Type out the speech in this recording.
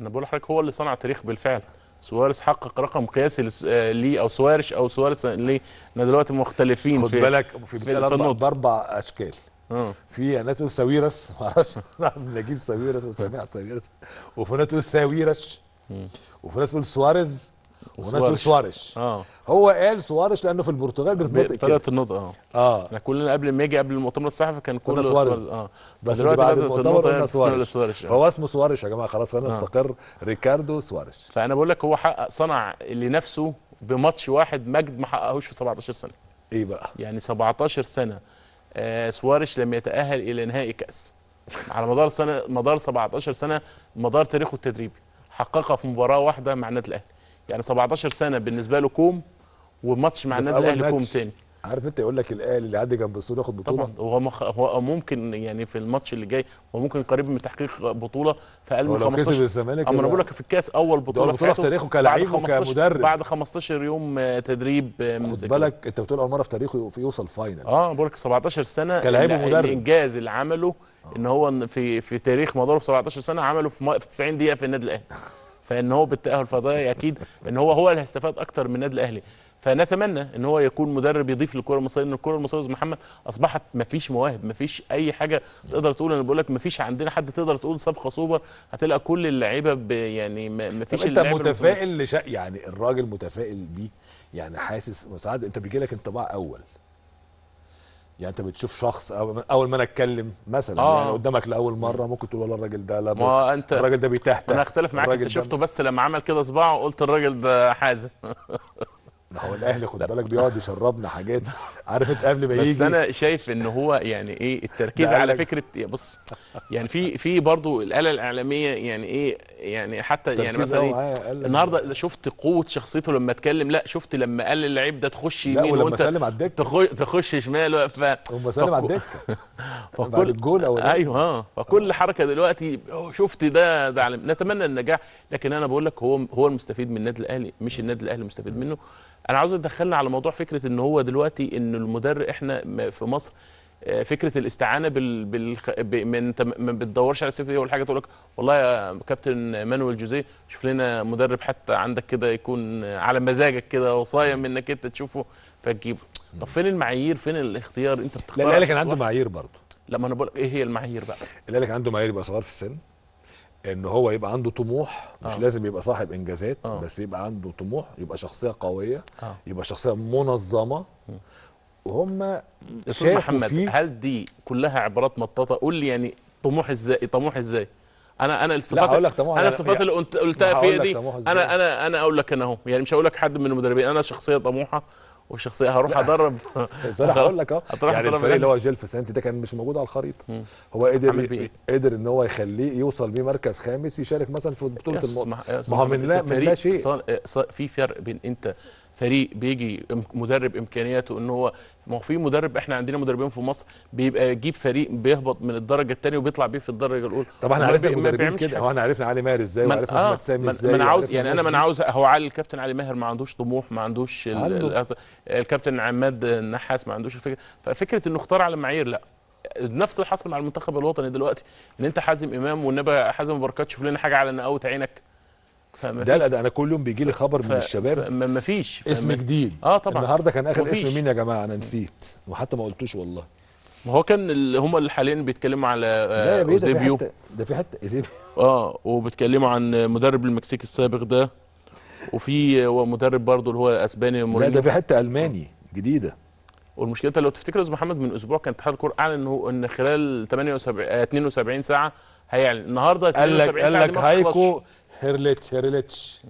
انا بقول لحضرتك هو اللي صنع تاريخ بالفعل سواريز حقق رقم قياسي آه، ليه او سوارش او سواريز ليه احنا دلوقتي مختلفين خد في بالك في, في باربع اشكال آه. في ناس تقول ساويرس معرفش نجيب ساويرس وسامح ساويرس وفي ناس تقول ساويرش وفي ناس تقول سواريز وناس تقول سواريش اه هو قال سواريش لانه في البرتغال بتنطق طريقه النطق اه اه احنا كلنا قبل ما يجي قبل المؤتمر الصحفي كان كله سواريش اه بس بعد المؤتمر قلنا سواريش آه. فهو اسمه سواريش يا جماعه خلاص خلينا آه. نستقر ريكاردو سواريش فانا بقول لك هو حقق صنع لنفسه بماتش واحد مجد ما حققهوش في 17 سنه ايه بقى يعني 17 سنه آه سواريش لم يتاهل الى نهائي كاس على مدار سنه مدار 17 سنه مدار تاريخه التدريبي حققها في مباراه واحده مع النادي الاهلي يعني 17 سنه بالنسبه له كوم وماتش مع النادي الاهلي كوم تاني عارف انت يقول لك الاهلي اللي عدى جنب السور ياخد بطوله طبعا هو مخ... هو ممكن يعني في الماتش اللي جاي هو ممكن قريب من تحقيق بطوله في اقل من 15 كسب الزمالك اما انا بقول لك في الكاس اول بطوله بطوله في تاريخه كلاعب وكمدرب بعد 15 يوم تدريب خد بالك انت بتقول اول مره في تاريخه يوصل فاينل اه بقول لك 17 سنه كلاعب ومدرب الانجاز اللي عمله آه. ان هو في في تاريخ مداره في 17 سنه عمله في 90 دقيقه في النادي الاهلي فان هو بالتاهل فده اكيد ان هو هو اللي هيستفاد اكتر من النادي الاهلي فنتمنى ان هو يكون مدرب يضيف للكره المصريه ان الكره المصريه محمد اصبحت ما فيش مواهب ما فيش اي حاجه تقدر تقول انا بقول لك ما فيش عندنا حد تقدر تقول صفقه سوبر هتلاقي كل اللعيبه يعني ما فيش انت متفائل لشيء يعني الراجل متفائل بيه يعني حاسس مساعد انت بيجي لك انطباع اول يعني انت بتشوف شخص اول ما انا اتكلم مثلا آه. يعني قدامك لاول مره ممكن تقول والله الراجل ده لا ما انت الراجل ده بيتهته انا اختلف معاك انت شفته بس لما عمل كده صباعه وقلت الراجل ده حازم هو الاهلي خد بالك بيقعد يشربنا حاجات عارف انت قبل ما يجي بس انا شايف ان هو يعني ايه التركيز على فكره بص يعني في في برضه الاله الاعلاميه يعني ايه يعني حتى يعني مثلا ايه النهارده شفت قوه شخصيته لما اتكلم لا شفت لما قال اللعيب ده تخش يمين لا وانت سلم على الدكه تخش شمال ف هم سلم على الدكه فكل الجول او ايوه اه فكل حركه دلوقتي شفت ده ده علم. نتمنى النجاح لكن انا بقول لك هو هو المستفيد من النادي الاهلي مش النادي الاهلي مستفيد منه انا عاوز ادخلنا على موضوع فكره ان هو دلوقتي ان المدرب احنا في مصر آه، فكره الاستعانه بال بال انت ما بتدورش على السي في ولا حاجه تقول لك والله يا كابتن مانويل جوزيه شوف لنا مدرب حتى عندك كده يكون على مزاجك كده وصايم انك انت تشوفه فتجيبه طب فين المعايير فين الاختيار انت بتختار لا الاهلي كان عنده معايير برضه لا ما انا بقول ايه هي المعايير بقى الاهلي كان عنده معايير يبقى صغير في السن ان هو يبقى عنده طموح مش آه. لازم يبقى صاحب انجازات آه. بس يبقى عنده طموح يبقى شخصيه قويه آه. يبقى شخصيه منظمه وهم شافوا محمد فيه هل دي كلها عبارات مطاطه قول لي يعني طموح ازاي طموح ازاي انا انا الصفات لا لك طموح انا يعني الصفات اللي قلتها فيا دي انا انا انا اقول لك انا اهو يعني مش هقول لك حد من المدربين انا شخصيه طموحه والشخصيه هروح ادرب انا هقول لك اه يعني الفريق اللي هو يعني. جيل سانتي ده كان مش موجود على الخريطه هو قدر قدر ان هو يخليه يوصل بيه مركز خامس يشارك مثلا في بطوله المؤتمر ما هو من لا من لا شيء في فرق بين انت فريق بيجي مدرب امكانياته ان هو ما هو في مدرب احنا عندنا مدربين في مصر بيبقى يجيب فريق بيهبط من الدرجه الثانيه وبيطلع بيه في الدرجه الاولى طب احنا عرفنا المدربين كده هو احنا عرفنا علي ماهر ازاي وعرفنا آه محمد سامي ازاي من عاوز يعني انا من عاوز هو علي الكابتن علي ماهر ما عندوش طموح ما عندوش عنده. الكابتن عماد النحاس ما عندوش الفكره ففكره انه اختار على معايير لا نفس اللي حصل مع المنتخب الوطني دلوقتي ان انت حازم امام والنبي حازم بركات شوف لنا حاجه على اوت عينك ده ده انا كل يوم بيجي لي خبر من الشباب مفيش اسم جديد اه طبعا النهارده كان اخر اسم مين يا جماعه انا نسيت وحتى ما قلتوش والله ما هو كان اللي هم اللي حاليا بيتكلموا على اوزيبيو آه، ده في حته اوزيبيو اه وبيتكلموا عن مدرب المكسيك السابق ده وفي مدرب برضه اللي هو اسباني مورينيو لا ده في حته الماني جديده والمشكله انت لو تفتكر يا محمد من اسبوع كان اتحاد الكوره اعلن انه ان خلال 78 72 آه، ساعه هيعلن النهارده 72 قال لك قال لك هايكو هيرليتش هيرليتش